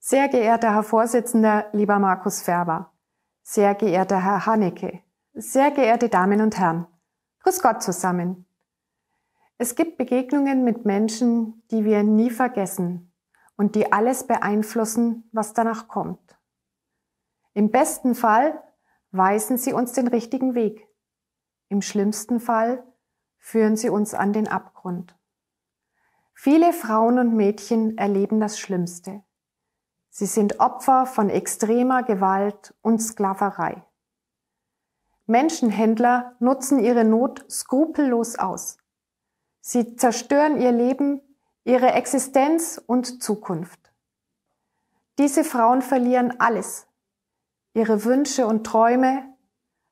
Sehr geehrter Herr Vorsitzender, lieber Markus Färber. Sehr geehrter Herr Haneke. Sehr geehrte Damen und Herren. Grüß Gott zusammen. Es gibt Begegnungen mit Menschen, die wir nie vergessen und die alles beeinflussen, was danach kommt. Im besten Fall weisen sie uns den richtigen Weg. Im schlimmsten Fall führen sie uns an den Abgrund. Viele Frauen und Mädchen erleben das Schlimmste. Sie sind Opfer von extremer Gewalt und Sklaverei. Menschenhändler nutzen ihre Not skrupellos aus. Sie zerstören ihr Leben, ihre Existenz und Zukunft. Diese Frauen verlieren alles. Ihre Wünsche und Träume,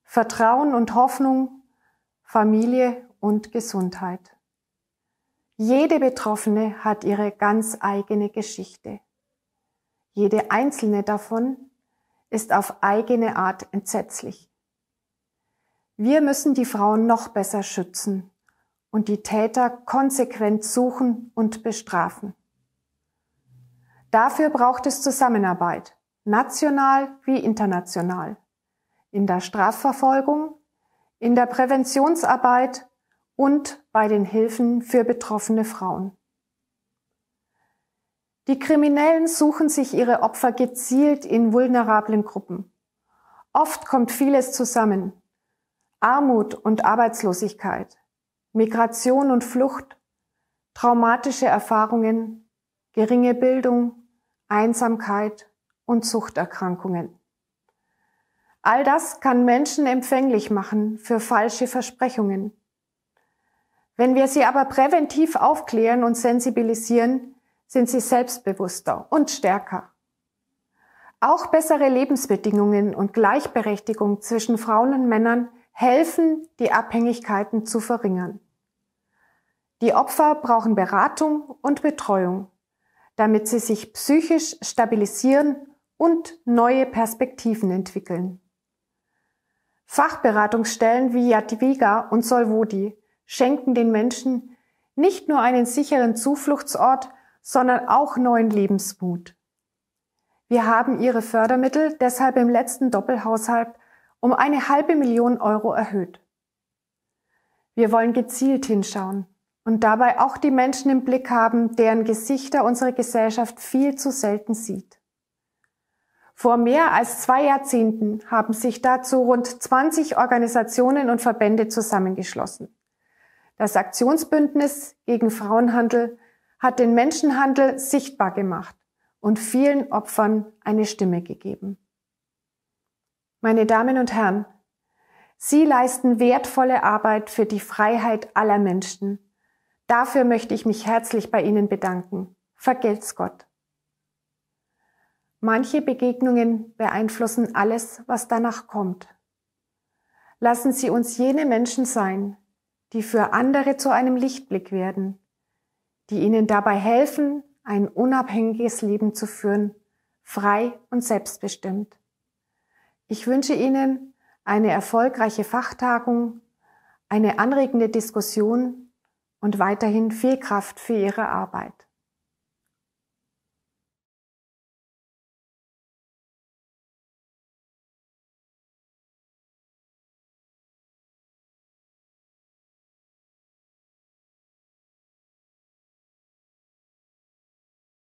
Vertrauen und Hoffnung, Familie und Gesundheit. Jede Betroffene hat ihre ganz eigene Geschichte. Jede einzelne davon ist auf eigene Art entsetzlich. Wir müssen die Frauen noch besser schützen und die Täter konsequent suchen und bestrafen. Dafür braucht es Zusammenarbeit, national wie international, in der Strafverfolgung, in der Präventionsarbeit und bei den Hilfen für betroffene Frauen. Die Kriminellen suchen sich ihre Opfer gezielt in vulnerablen Gruppen. Oft kommt vieles zusammen. Armut und Arbeitslosigkeit, Migration und Flucht, traumatische Erfahrungen, geringe Bildung, Einsamkeit und Suchterkrankungen. All das kann Menschen empfänglich machen für falsche Versprechungen. Wenn wir sie aber präventiv aufklären und sensibilisieren, sind sie selbstbewusster und stärker. Auch bessere Lebensbedingungen und Gleichberechtigung zwischen Frauen und Männern helfen, die Abhängigkeiten zu verringern. Die Opfer brauchen Beratung und Betreuung, damit sie sich psychisch stabilisieren und neue Perspektiven entwickeln. Fachberatungsstellen wie Jadwiga und Solvodi schenken den Menschen nicht nur einen sicheren Zufluchtsort, sondern auch neuen Lebensmut. Wir haben ihre Fördermittel deshalb im letzten Doppelhaushalt um eine halbe Million Euro erhöht. Wir wollen gezielt hinschauen und dabei auch die Menschen im Blick haben, deren Gesichter unsere Gesellschaft viel zu selten sieht. Vor mehr als zwei Jahrzehnten haben sich dazu rund 20 Organisationen und Verbände zusammengeschlossen. Das Aktionsbündnis gegen Frauenhandel hat den Menschenhandel sichtbar gemacht und vielen Opfern eine Stimme gegeben. Meine Damen und Herren, Sie leisten wertvolle Arbeit für die Freiheit aller Menschen. Dafür möchte ich mich herzlich bei Ihnen bedanken. Vergelt's Gott. Manche Begegnungen beeinflussen alles, was danach kommt. Lassen Sie uns jene Menschen sein, die für andere zu einem Lichtblick werden die Ihnen dabei helfen, ein unabhängiges Leben zu führen, frei und selbstbestimmt. Ich wünsche Ihnen eine erfolgreiche Fachtagung, eine anregende Diskussion und weiterhin viel Kraft für Ihre Arbeit.